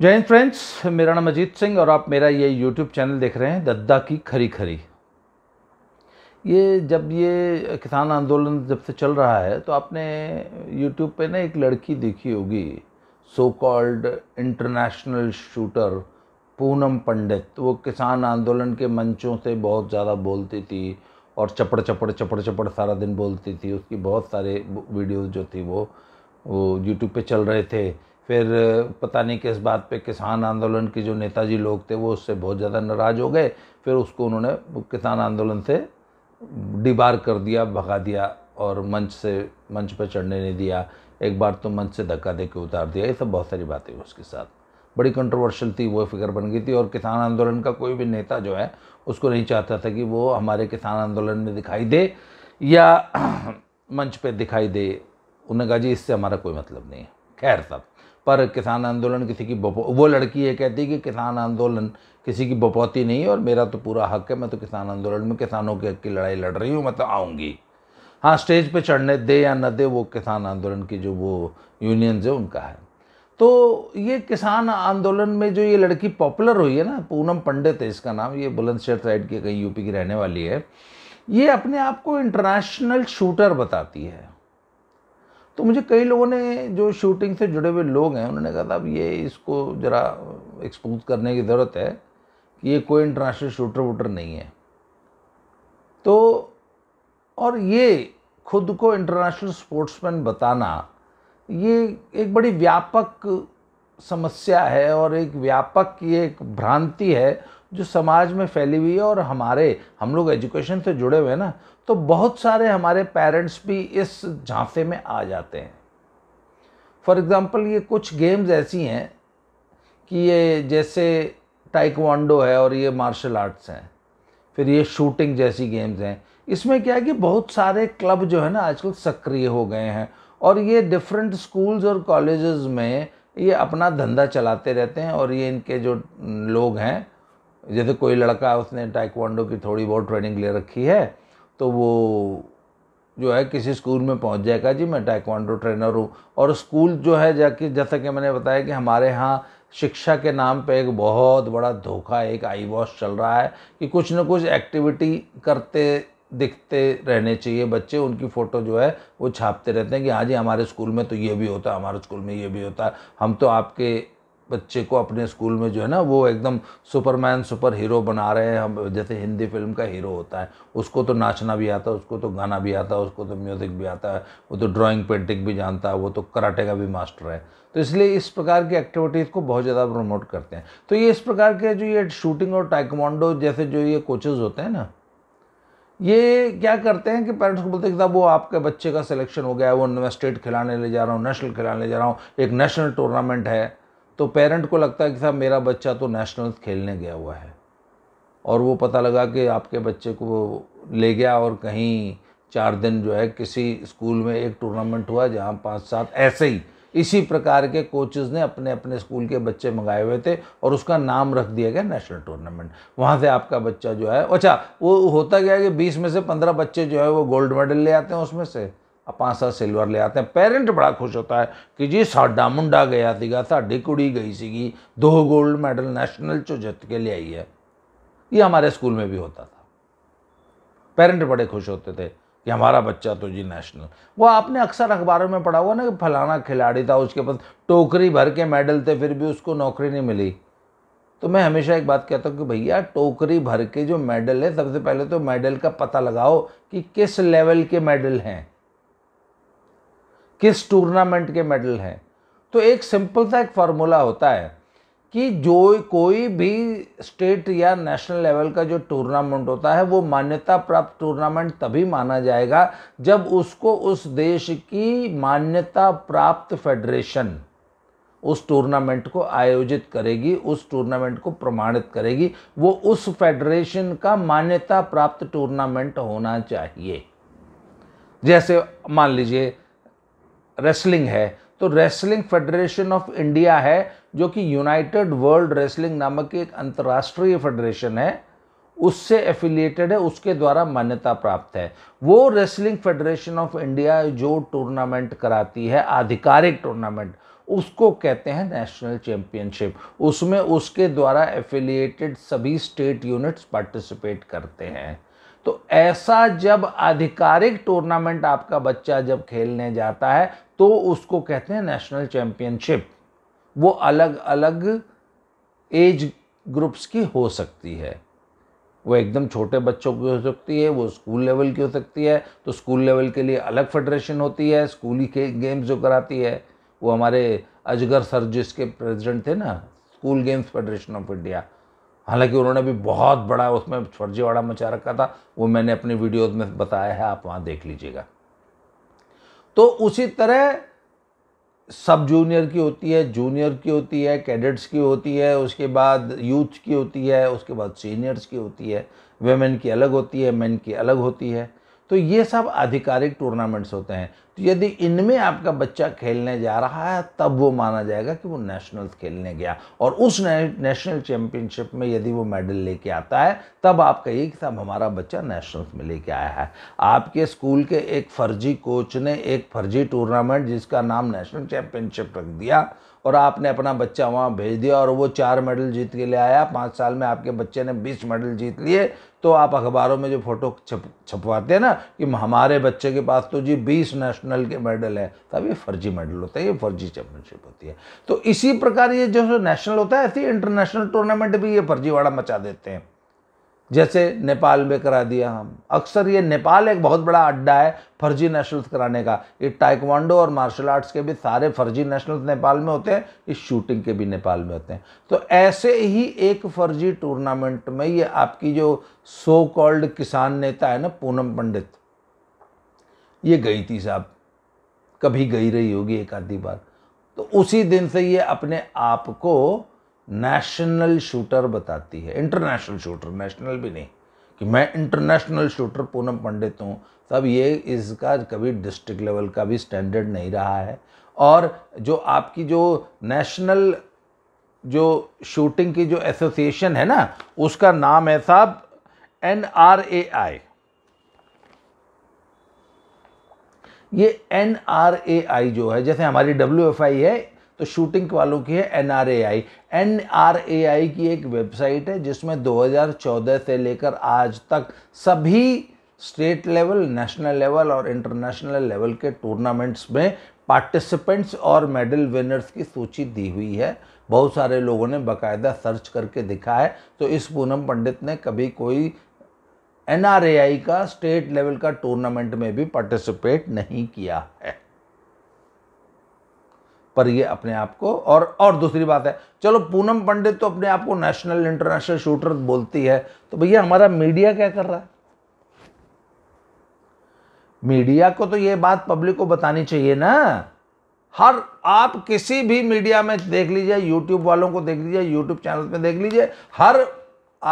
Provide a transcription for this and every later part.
जय हिंद फ्रेंड्स मेरा नाम अजीत सिंह और आप मेरा ये यूट्यूब चैनल देख रहे हैं दद्दा की खरी खरी ये जब ये किसान आंदोलन जब से चल रहा है तो आपने यूट्यूब पे ना एक लड़की देखी होगी so called international shooter Poonam Pandit वो किसान आंदोलन के मंचों से बहुत ज़्यादा बोलती थी और चपड़ चपड़ चपड़ चपड़ सारा दिन बोलती थी उसकी बहुत सारे वीडियोज़ जो थी वो वो यूट्यूब पर चल रहे थे फिर पता नहीं किस बात पे किसान आंदोलन के जो नेताजी लोग थे वो उससे बहुत ज़्यादा नाराज़ हो गए फिर उसको उन्होंने किसान आंदोलन से डिबार कर दिया भगा दिया और मंच से मंच पर चढ़ने नहीं दिया एक बार तो मंच से धक्का दे के उतार दिया ये सब बहुत सारी बातें हुई उसके साथ बड़ी कंट्रोवर्शियल थी वो फिक्र बन गई थी और किसान आंदोलन का कोई भी नेता जो है उसको नहीं चाहता था कि वो हमारे किसान आंदोलन में दिखाई दे या मंच पे दिखाई दे उन्होंने कहा जी इससे हमारा कोई मतलब नहीं है खैर साहब पर किसान आंदोलन किसी की वो लड़की ये कहती है कि किसान आंदोलन किसी की बपौती नहीं है और मेरा तो पूरा हक है मैं तो किसान आंदोलन में किसानों के हक की लड़ाई लड़ रही हूँ मैं तो आऊँगी हाँ स्टेज पे चढ़ने दे या न दे वो किसान आंदोलन की जो वो यूनियंस है उनका है तो ये किसान आंदोलन में जो ये लड़की पॉपुलर हुई है ना पूनम पंडित है इसका नाम ये बुलंदशहर साइड की कहीं यूपी की रहने वाली है ये अपने आप को इंटरनेशनल शूटर बताती है तो मुझे कई लोगों ने जो शूटिंग से जुड़े हुए लोग हैं उन्होंने कहा अब ये इसको ज़रा एक्सपोज करने की ज़रूरत है कि ये कोई इंटरनेशनल शूटर वूटर नहीं है तो और ये खुद को इंटरनेशनल स्पोर्ट्समैन बताना ये एक बड़ी व्यापक समस्या है और एक व्यापक ये एक भ्रांति है जो समाज में फैली हुई है और हमारे हम लोग एजुकेशन से जुड़े हुए हैं ना तो बहुत सारे हमारे पेरेंट्स भी इस झांसे में आ जाते हैं फॉर एग्ज़ाम्पल ये कुछ गेम्स ऐसी हैं कि ये जैसे टाइकवांडो है और ये मार्शल आर्ट्स हैं फिर ये शूटिंग जैसी गेम्स हैं इसमें क्या है कि बहुत सारे क्लब जो है ना आजकल सक्रिय हो गए हैं और ये डिफरेंट स्कूल्स और कॉलेजेस में ये अपना धंधा चलाते रहते हैं और ये इनके जो लोग हैं जैसे कोई लड़का है उसने टाइकवांडो की थोड़ी बहुत ट्रेनिंग ले रखी है तो वो जो है किसी स्कूल में पहुंच जाएगा जी मैं टाइकवांडो ट्रेनर हूँ और स्कूल जो है जाके जैसा कि मैंने बताया कि हमारे यहाँ शिक्षा के नाम पे एक बहुत बड़ा धोखा एक आई वॉश चल रहा है कि कुछ ना कुछ एक्टिविटी करते दिखते रहने चाहिए बच्चे उनकी फ़ोटो जो है वो छापते रहते हैं कि हाँ जी हमारे स्कूल में तो ये भी होता है हमारे स्कूल में ये भी होता है हम तो आपके बच्चे को अपने स्कूल में जो है ना वो एकदम सुपरमैन सुपर हीरो बना रहे हैं हम जैसे हिंदी फिल्म का हीरो होता है उसको तो नाचना भी आता है उसको तो गाना भी आता है उसको तो म्यूज़िक भी आता है वो तो ड्राइंग पेंटिंग भी जानता है वो तो कराटे का भी मास्टर है तो इसलिए इस प्रकार की एक्टिविटीज़ को बहुत ज़्यादा प्रमोट करते हैं तो ये इस प्रकार के जो ये शूटिंग और टाइकमांडो जैसे जो ये कोचेज़ होते हैं ना ये क्या करते हैं कि पेरेंट्स को बोलते हैं कि साहब वो आपके बच्चे का सिलेक्शन हो गया है वो मैं स्टेट खिलाने ले जा रहा हूँ नेशनल खिलाने ले जा रहा हूँ एक नेशनल टूर्नामेंट है तो पेरेंट को लगता है कि साहब मेरा बच्चा तो नेशनल्स खेलने गया हुआ है और वो पता लगा कि आपके बच्चे को ले गया और कहीं चार दिन जो है किसी स्कूल में एक टूर्नामेंट हुआ जहाँ पाँच सात ऐसे ही इसी प्रकार के कोचेज़ ने अपने अपने स्कूल के बच्चे मंगाए हुए थे और उसका नाम रख दिया गया नेशनल टूर्नामेंट वहाँ से आपका बच्चा जो है अच्छा वो होता गया कि बीस में से पंद्रह बच्चे जो है वो गोल्ड मेडल ले आते हैं उसमें से सिल्वर ले आते हैं पेरेंट बड़ा खुश होता है कि जी साडा मुंडा गया सीगा साड़ी कुड़ी गई सी दो गोल्ड मेडल ਮੈਡਲ चो जित के ले आई है ये हमारे स्कूल में भी होता था पेरेंट बड़े खुश होते थे कि हमारा बच्चा तो जी नेशनल वो आपने अक्सर अखबारों में पढ़ा हुआ ना कि फलाना खिलाड़ी था उसके पास टोकरी भर के मेडल थे फिर भी उसको नौकरी नहीं मिली तो मैं हमेशा एक बात कहता हूँ कि भैया टोकरी भर के जो मेडल है सबसे पहले तो मेडल का पता लगाओ कि किस लेवल के मेडल हैं किस टूर्नामेंट के मेडल हैं तो एक सिंपल सा एक फार्मूला होता है कि जो कोई भी स्टेट या नेशनल लेवल का जो टूर्नामेंट होता है वो मान्यता प्राप्त टूर्नामेंट तभी माना जाएगा जब उसको उस देश की मान्यता प्राप्त फेडरेशन उस टूर्नामेंट को आयोजित करेगी उस टूर्नामेंट को प्रमाणित करेगी वो उस फेडरेशन का मान्यता प्राप्त टूर्नामेंट होना चाहिए जैसे मान लीजिए रेसलिंग है तो रेसलिंग फेडरेशन ऑफ इंडिया है जो कि यूनाइटेड वर्ल्ड रेसलिंग नामक एक अंतर्राष्ट्रीय फेडरेशन है उससे एफिलिएटेड है उसके द्वारा मान्यता प्राप्त है वो रेसलिंग फेडरेशन ऑफ इंडिया जो टूर्नामेंट कराती है आधिकारिक टूर्नामेंट उसको कहते हैं नेशनल चैंपियनशिप उसमें उसके द्वारा एफिलिएटेड सभी स्टेट यूनिट्स पार्टिसिपेट करते हैं तो ऐसा जब आधिकारिक टूर्नामेंट आपका बच्चा जब खेलने जाता है तो उसको कहते हैं नेशनल चैम्पियनशिप वो अलग अलग एज ग्रुप्स की हो सकती है वो एकदम छोटे बच्चों की हो सकती है वो स्कूल लेवल की हो सकती है तो स्कूल लेवल के लिए अलग फेडरेशन होती है स्कूली के गेम्स जो कराती है वो हमारे अजगर सर जिसके प्रेसिडेंट थे ना school games federation of India हालांकि उन्होंने भी बहुत बड़ा उसमें फर्जीवाड़ा मचा रखा था वो मैंने अपनी वीडियोज़ में बताया है आप वहाँ देख लीजिएगा तो उसी तरह सब जूनियर की होती है जूनियर की होती है कैडेट्स की होती है उसके बाद यूथ की होती है उसके बाद सीनियर्स की होती है वेमेन की अलग होती है मेन की अलग होती है तो ये सब आधिकारिक टूर्नामेंट्स होते हैं तो यदि इनमें आपका बच्चा खेलने जा रहा है तब वो माना जाएगा कि वो नेशनल्स खेलने गया और उस नेशनल चैम्पियनशिप में यदि वो मेडल लेके आता है तब आप कहिए कि साहब हमारा बच्चा नेशनल्स में लेके आया है आपके स्कूल के एक फर्जी कोच ने एक फर्जी टूर्नामेंट जिसका नाम नेशनल चैम्पियनशिप रख दिया और आपने अपना बच्चा वहाँ भेज दिया और वो चार मेडल जीत के ले आया पाँच साल में आपके बच्चे ने बीस मेडल जीत लिए तो आप अखबारों में जो फ़ोटो छप छपवाते हैं ना कि हमारे बच्चे के पास तो जी बीस नेशनल के मेडल हैं तब तो ये फर्जी मेडल होता है ये फर्जी चैंपियनशिप होती है तो इसी प्रकार ये जो नेशनल होता है ऐसे इंटरनेशनल टूर्नामेंट भी ये फर्जीवाड़ा मचा देते हैं जैसे नेपाल में करा दिया हम अक्सर ये नेपाल एक बहुत बड़ा अड्डा है फर्जी नेशनल्स कराने का ये टाइकवांडो और मार्शल आर्ट्स के भी सारे फर्जी नेशनल्स नेपाल में होते हैं इस शूटिंग के भी नेपाल में होते हैं तो ऐसे ही एक फर्जी टूर्नामेंट में ये आपकी जो सो कॉल्ड किसान नेता है ना पूनम पंडित ये गई थी साहब कभी गई रही होगी एक आधी बार तो उसी दिन से ये अपने आप को नेशनल शूटर बताती है इंटरनेशनल शूटर नेशनल भी नहीं कि मैं इंटरनेशनल शूटर पूनम पंडित हूँ तब ये इसका कभी डिस्ट्रिक्ट लेवल का भी स्टैंडर्ड नहीं रहा है और जो आपकी जो नेशनल जो शूटिंग की जो एसोसिएशन है ना उसका नाम है साहब एन आर ए आई ये एन आर ए आई जो है जैसे हमारी डब्ल्यू एफ आई है तो शूटिंग वालों की है N R A I N R A I की एक वेबसाइट है जिसमें 2014 से लेकर आज तक सभी स्टेट लेवल नेशनल लेवल और इंटरनेशनल लेवल के टूर्नामेंट्स में पार्टिसिपेंट्स और मेडल विनर्स की सूची दी हुई है बहुत सारे लोगों ने बकायदा सर्च करके दिखा है तो इस पूनम पंडित ने कभी कोई एन का स्टेट लेवल का टूर्नामेंट में भी पार्टिसिपेट नहीं किया है पर ये अपने आप को और और दूसरी बात है चलो पूनम पंडित तो अपने आप को नेशनल इंटरनेशनल शूटर बोलती है तो भैया हमारा मीडिया क्या कर रहा है मीडिया को तो ये बात पब्लिक को बतानी चाहिए ना हर आप किसी भी मीडिया में देख लीजिए यूट्यूब वालों को देख लीजिए यूट्यूब चैनल में देख लीजिए हर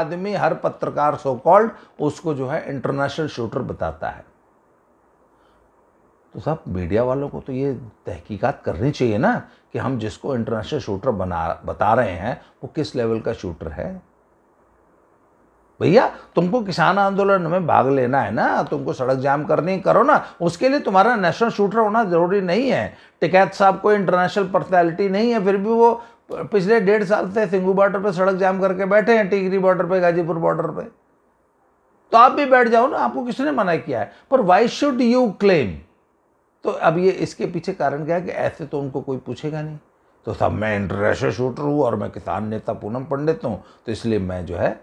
आदमी हर पत्रकार सो कॉल्ड उसको जो है इंटरनेशनल शूटर बताता है तो साहब मीडिया वालों को तो ये तहकीकात करनी चाहिए ना कि हम जिसको इंटरनेशनल शूटर बना बता रहे हैं वो किस लेवल का शूटर है भैया तुमको किसान आंदोलन में भाग लेना है ना तुमको सड़क जाम करनी करो ना उसके लिए तुम्हारा नेशनल शूटर होना ज़रूरी नहीं है टिकैत साहब कोई इंटरनेशनल पर्सनैलिटी नहीं है फिर भी वो पिछले डेढ़ साल से सिंगू बॉर्डर पे सड़क जाम करके बैठे हैं टिगरी बॉर्डर पे गाजीपुर बॉर्डर पे तो आप भी बैठ जाओ ना आपको किसने मना किया है पर वाई शुड यू क्लेम तो अब ये इसके पीछे कारण क्या है कि ऐसे तो उनको कोई पूछेगा नहीं तो साहब मैं इंटरनेशनल शूटर हूँ और मैं किसान नेता पूनम पंडित हूँ तो इसलिए मैं जो है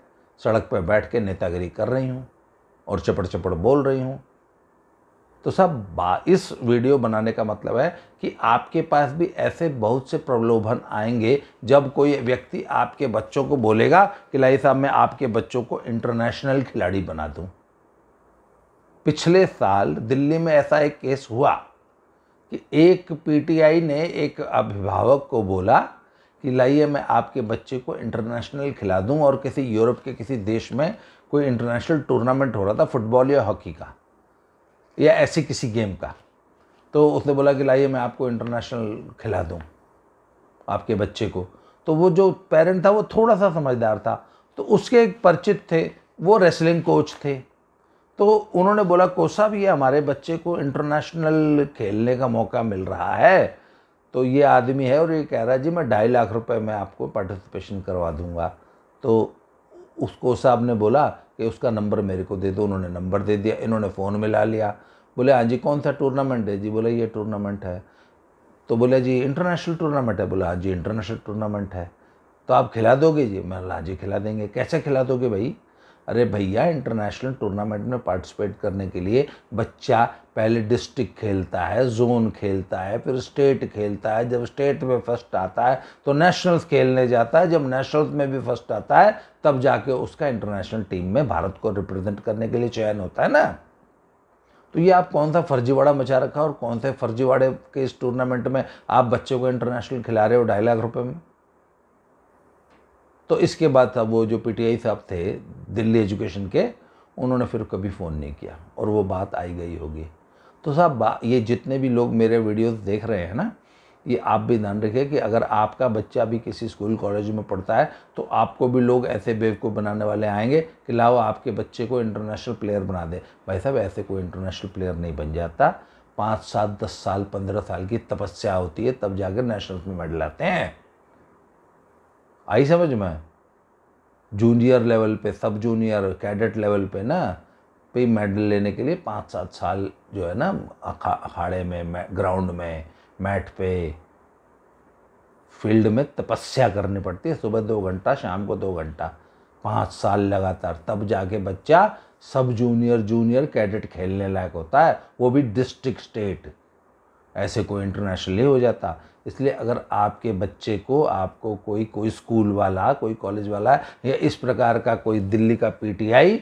सड़क पर बैठ के नेतागिरी कर रही हूँ और चपड़ चपड़ बोल रही हूँ तो साहब इस वीडियो बनाने का मतलब है कि आपके पास भी ऐसे बहुत से प्रलोभन आएंगे जब कोई व्यक्ति आपके बच्चों को बोलेगा कि लाई साहब मैं आपके बच्चों को इंटरनेशनल खिलाड़ी बना दूँ पिछले साल दिल्ली में ऐसा एक केस हुआ कि एक पीटीआई ने एक अभिभावक को बोला कि लाइए मैं आपके बच्चे को इंटरनेशनल खिला दूं और किसी यूरोप के किसी देश में कोई इंटरनेशनल टूर्नामेंट हो रहा था फुटबॉल या हॉकी का या ऐसे किसी गेम का तो उसने बोला कि लाइए मैं आपको इंटरनेशनल खिला दूँ आपके बच्चे को तो वो जो पेरेंट था वो थोड़ा सा समझदार था तो उसके एक परिचित थे वो रेसलिंग कोच थे तो उन्होंने बोला कोसा भी हमारे बच्चे को इंटरनेशनल खेलने का मौका मिल रहा है तो ये आदमी है और ये कह रहा है जी मैं ढाई लाख रुपए में आपको पार्टिसिपेशन करवा दूंगा तो उस कोसा ने बोला कि उसका नंबर मेरे को दे दो उन्होंने नंबर दे दिया इन्होंने फ़ोन मिला लिया बोले हाँ जी कौन सा टूर्नामेंट है जी बोले ये टूर्नामेंट है तो बोले जी इंटरनेशनल टूर्नामेंट है बोला हाँ जी इंटरनेशनल टूर्नामेंट है तो आप खिला दोगे जी मैं हाँ जी खिला देंगे कैसे खिला दोगे भाई अरे भैया इंटरनेशनल टूर्नामेंट में पार्टिसिपेट करने के लिए बच्चा पहले डिस्ट्रिक्ट खेलता है जोन खेलता है फिर स्टेट खेलता है जब स्टेट में फर्स्ट आता है तो नेशनल्स खेलने जाता है जब नेशनल्स में भी फर्स्ट आता है तब जाके उसका इंटरनेशनल टीम में भारत को रिप्रेजेंट करने के लिए चयन होता है ना तो ये आप कौन सा फर्जीवाड़ा मचा रखा और कौन से फर्जीवाड़े के इस टूर्नामेंट में आप बच्चों को इंटरनेशनल खिला रहे हो ढाई लाख रुपये में तो इसके बाद था वो जो पीटीआई साहब थे दिल्ली एजुकेशन के उन्होंने फिर कभी फ़ोन नहीं किया और वो बात आई गई होगी तो साहब ये जितने भी लोग मेरे वीडियोस देख रहे हैं ना ये आप भी ध्यान रखिए कि अगर आपका बच्चा भी किसी स्कूल कॉलेज में पढ़ता है तो आपको भी लोग ऐसे बेवकूफ़ बनाने वाले आएंगे कि लाओ आपके बच्चे को इंटरनेशनल प्लेयर बना दे भाई साहब ऐसे कोई इंटरनेशनल प्लेयर नहीं बन जाता पाँच सात दस साल पंद्रह साल की तपस्या होती है तब जाकर नेशनल में मेडल आते हैं आई समझ में जूनियर लेवल पे सब जूनियर कैडेट लेवल पे ना पे मेडल लेने के लिए पाँच सात साल जो है ना अखा अखाड़े में ग्राउंड में मैट पे फील्ड में तपस्या करनी पड़ती है सुबह दो घंटा शाम को दो घंटा पाँच साल लगातार तब जाके बच्चा सब जूनियर जूनियर कैडेट खेलने लायक होता है वो भी डिस्ट्रिक्ट स्टेट ऐसे कोई ही हो जाता इसलिए अगर आपके बच्चे को आपको कोई कोई स्कूल वाला कोई कॉलेज वाला या इस प्रकार का कोई दिल्ली का पीटीआई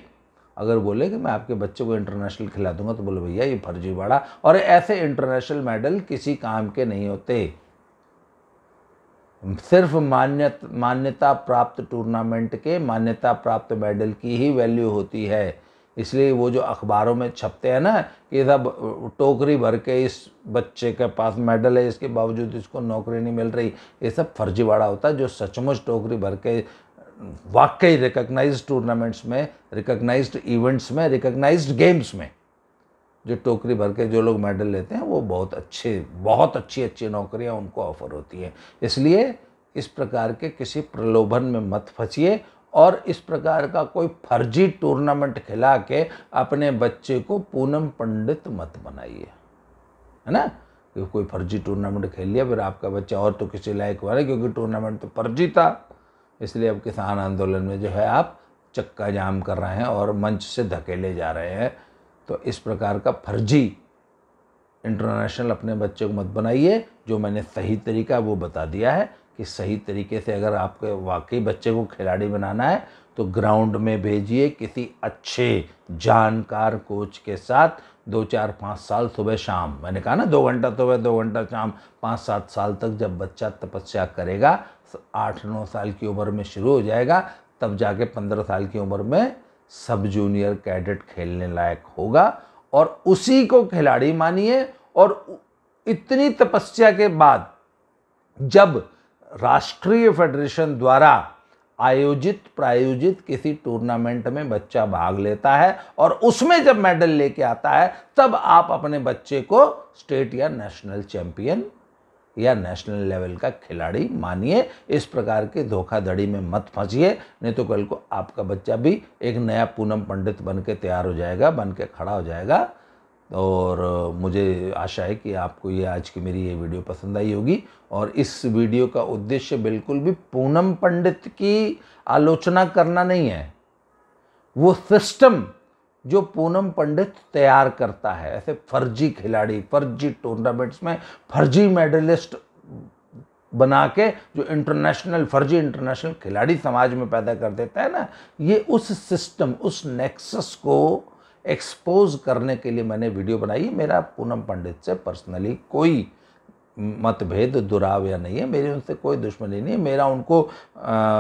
अगर बोले कि मैं आपके बच्चे को इंटरनेशनल खिला दूंगा तो बोले भैया ये फर्जीवाड़ा और ऐसे इंटरनेशनल मेडल किसी काम के नहीं होते सिर्फ मान्य मान्यता प्राप्त टूर्नामेंट के मान्यता प्राप्त मेडल की ही वैल्यू होती है इसलिए वो जो अखबारों में छपते हैं ना कि सब टोकरी भर के इस बच्चे के पास मेडल है इसके बावजूद इसको नौकरी नहीं मिल रही ये सब फर्जीवाड़ा होता है जो सचमुच टोकरी भर के वाकई रिकग्नाइज टूर्नामेंट्स में रिकग्नाइज इवेंट्स में रिकग्नाइज गेम्स में जो टोकरी भर के जो लोग मेडल लेते हैं वो बहुत अच्छे बहुत अच्छी अच्छी नौकरियां उनको ऑफर होती हैं इसलिए इस प्रकार के किसी प्रलोभन में मत फंसिए और इस प्रकार का कोई फर्जी टूर्नामेंट खिला के अपने बच्चे को पूनम पंडित मत बनाइए है ना कि कोई फर्जी टूर्नामेंट खेल लिया फिर आपका बच्चा और तो किसी लायक हुआ नहीं क्योंकि टूर्नामेंट तो फर्जी था इसलिए अब किसान आंदोलन में जो है आप चक्का जाम कर रहे हैं और मंच से धकेले जा रहे हैं तो इस प्रकार का फर्जी इंटरनेशनल अपने बच्चे को मत बनाइए जो मैंने सही तरीका वो बता दिया है कि सही तरीके से अगर आपके वाकई बच्चे को खिलाड़ी बनाना है तो ग्राउंड में भेजिए किसी अच्छे जानकार कोच के साथ दो चार पाँच साल सुबह शाम मैंने कहा ना दो घंटा सुबह तो दो घंटा शाम पाँच सात साल तक जब बच्चा तपस्या करेगा आठ नौ साल की उम्र में शुरू हो जाएगा तब जाके पंद्रह साल की उम्र में सब जूनियर कैडेट खेलने लायक होगा और उसी को खिलाड़ी मानिए और इतनी तपस्या के बाद जब राष्ट्रीय फेडरेशन द्वारा आयोजित प्रायोजित किसी टूर्नामेंट में बच्चा भाग लेता है और उसमें जब मेडल लेके आता है तब आप अपने बच्चे को स्टेट या नेशनल चैंपियन या नेशनल लेवल का खिलाड़ी मानिए इस प्रकार के धोखाधड़ी में मत फंसिए नहीं तो कल को आपका बच्चा भी एक नया पूनम पंडित बन के तैयार हो जाएगा बन के खड़ा हो जाएगा और मुझे आशा है कि आपको ये आज की मेरी ये वीडियो पसंद आई होगी और इस वीडियो का उद्देश्य बिल्कुल भी पूनम पंडित की आलोचना करना नहीं है वो सिस्टम जो पूनम पंडित तैयार करता है ऐसे फर्जी खिलाड़ी फर्जी टूर्नामेंट्स में फर्जी मेडलिस्ट बना के जो इंटरनेशनल फर्जी इंटरनेशनल खिलाड़ी समाज में पैदा कर देता है ना ये उस सिस्टम उस नेक्सस को एक्सपोज करने के लिए मैंने वीडियो बनाई मेरा पूनम पंडित से पर्सनली कोई मतभेद दुराव या नहीं है मेरी उनसे कोई दुश्मनी नहीं है मेरा उनको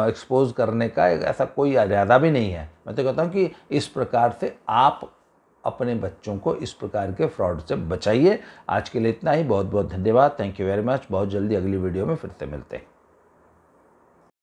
एक्सपोज करने का एक ऐसा कोई इरादा भी नहीं है मैं तो कहता हूँ कि इस प्रकार से आप अपने बच्चों को इस प्रकार के फ्रॉड से बचाइए आज के लिए इतना ही बहुत बहुत धन्यवाद थैंक यू वेरी मच बहुत जल्दी अगली वीडियो में फिर से मिलते हैं